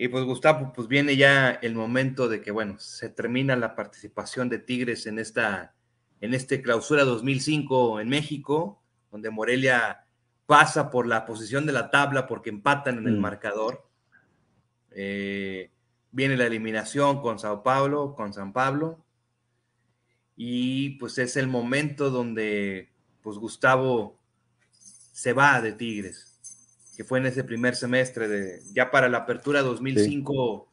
Y pues Gustavo, pues viene ya el momento de que, bueno, se termina la participación de Tigres en esta, en este clausura 2005 en México, donde Morelia pasa por la posición de la tabla porque empatan en el mm. marcador. Eh, viene la eliminación con Sao Paulo, con San Pablo. Y pues es el momento donde pues Gustavo se va de Tigres, que fue en ese primer semestre, de, ya para la apertura 2005,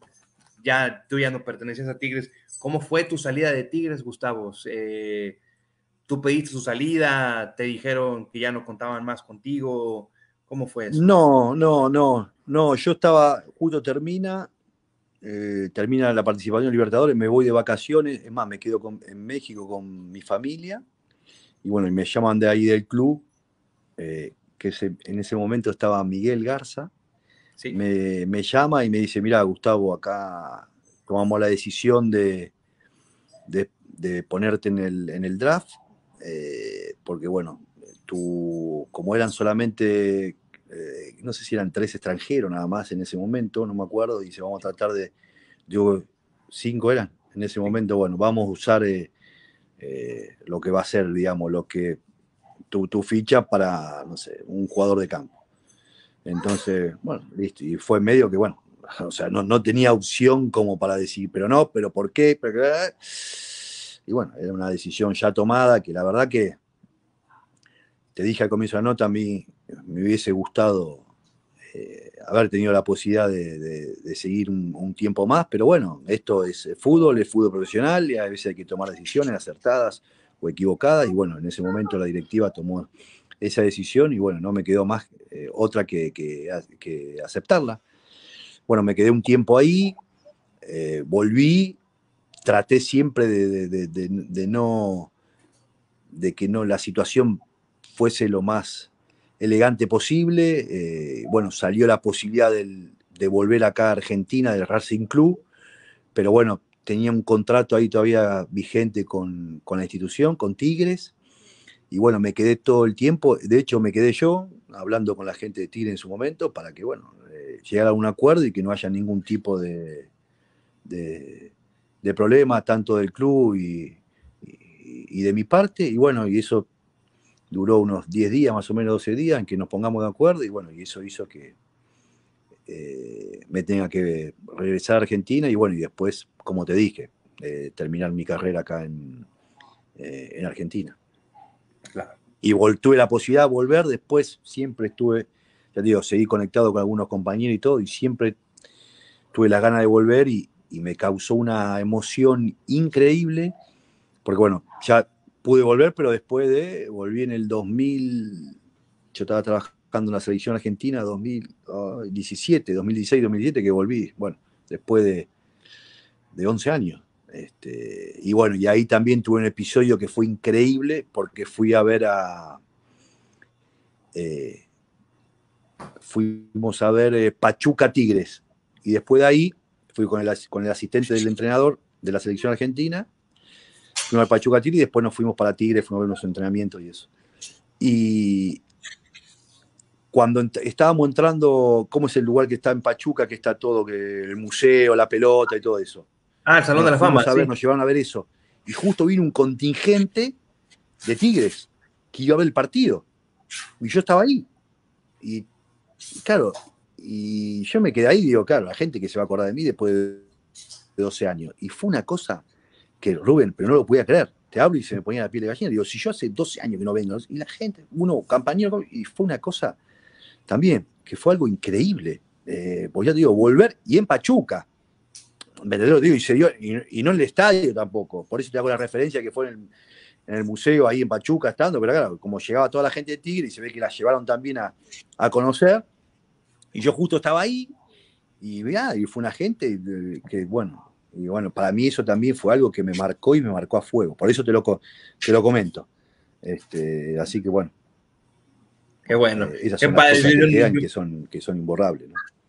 ya tú ya no pertenecías a Tigres. ¿Cómo fue tu salida de Tigres, Gustavo? Eh, ¿Tú pediste su salida? ¿Te dijeron que ya no contaban más contigo? ¿Cómo fue eso? No, no, no, no. Yo estaba, justo termina, eh, termina la participación Libertadores, me voy de vacaciones, es más, me quedo en México con mi familia, y bueno, y me llaman de ahí del club, eh, en ese momento estaba Miguel Garza, me, llama y me dice, mira Gustavo, acá tomamos la decisión de, ponerte en el, draft, eh, porque bueno, tú, como eran solamente, eh, no sé si eran tres extranjeros nada más en ese momento, no me acuerdo, y dice, vamos a tratar de, digo, cinco eran en ese momento, bueno, vamos a usar... Eh, lo que va a ser, digamos, lo que tu, ficha para, no sé, un jugador de campo. Entonces, bueno, listo. Y fue medio que, bueno, o sea, no, tenía opción como para decir, pero no, pero por qué, pero eh. Y bueno, era una decisión ya tomada que la verdad que, te dije al comienzo de la nota, a mí me hubiese gustado eh, haber tenido la posibilidad de, seguir un, un, tiempo más, pero bueno, esto es eh, fútbol, es fútbol profesional y a veces hay que tomar decisiones acertadas equivocada y bueno, en ese momento la directiva tomó esa decisión y bueno, no me quedó más eh, otra que, aceptarla. Bueno, me quedé un tiempo ahí, eh, volví, traté siempre de, no, de que no la situación fuese lo más elegante posible. Eh, bueno, salió la posibilidad de volver acá a Argentina, del Racing Club, pero bueno, tenía un contrato ahí todavía vigente con, la institución, con Tigres. Y bueno, me quedé todo el tiempo, de hecho me quedé yo hablando con la gente de Tigre en su momento para que, bueno, eh, llegara a un acuerdo y que no haya ningún tipo de, de, problema, tanto del club y, de mi parte. Y bueno, y eso duró unos 10 días, más o menos 12 días, en que nos pongamos de acuerdo y bueno, y eso hizo que, eh, me tenga que regresar a Argentina y bueno, y después, como te dije, eh, terminar mi carrera acá en, eh, Argentina. Y tuve la posibilidad de volver, después siempre estuve, ya digo, seguí conectado con algunos compañeros y todo, y siempre tuve la gana de volver y, y me causó una emoción increíble, porque bueno, ya pude volver, pero después de, volví en el 2000, yo estaba trabajando en la selección argentina 2017, 2016, 2007 que volví, bueno, después de, de 11 años. Este, y bueno, y ahí también tuve un episodio que fue increíble porque fui a ver a... Eh, fuimos a ver eh, Pachuca Tigres. Y después de ahí fui con el, con el asistente del entrenador de la selección argentina. Fuimos a Pachuca Tigres y después nos fuimos para Tigres, fuimos a ver nuestro entrenamiento y eso. Y, cuando estábamos entrando, ¿cómo es el lugar que está en Pachuca, que está todo, que el museo, la pelota y todo eso? Ah, el Salón de la Fama. Nos llevaron a ver eso. Y justo vino un contingente de Tigres que iba a ver el partido. Y yo estaba ahí. Y, claro, y yo me quedé ahí digo, claro, la gente que se va a acordar de mí después de 12 años. Y fue una cosa que Rubén, pero no lo podía creer. Te hablo y se me ponía la piel de gallina. Digo, si yo hace 12 años que no vengo, y la gente, uno, compañero, y fue una cosa también, que fue algo increíble. Eh, pues ya te digo, volver y en Pachuca. lo digo, y no en el estadio tampoco. Por eso te hago la referencia que fue en el, museo ahí en Pachuca estando, pero claro, como llegaba toda la gente de Tigre y se ve que la llevaron también a, conocer, y yo justo estaba ahí, y vea y fue una gente que, bueno, y bueno, para mí eso también fue algo que me marcó y me marcó a fuego, por eso te lo, te lo comento. Este, así que bueno, Qué bueno. que, son, que son imborrables. ¿no?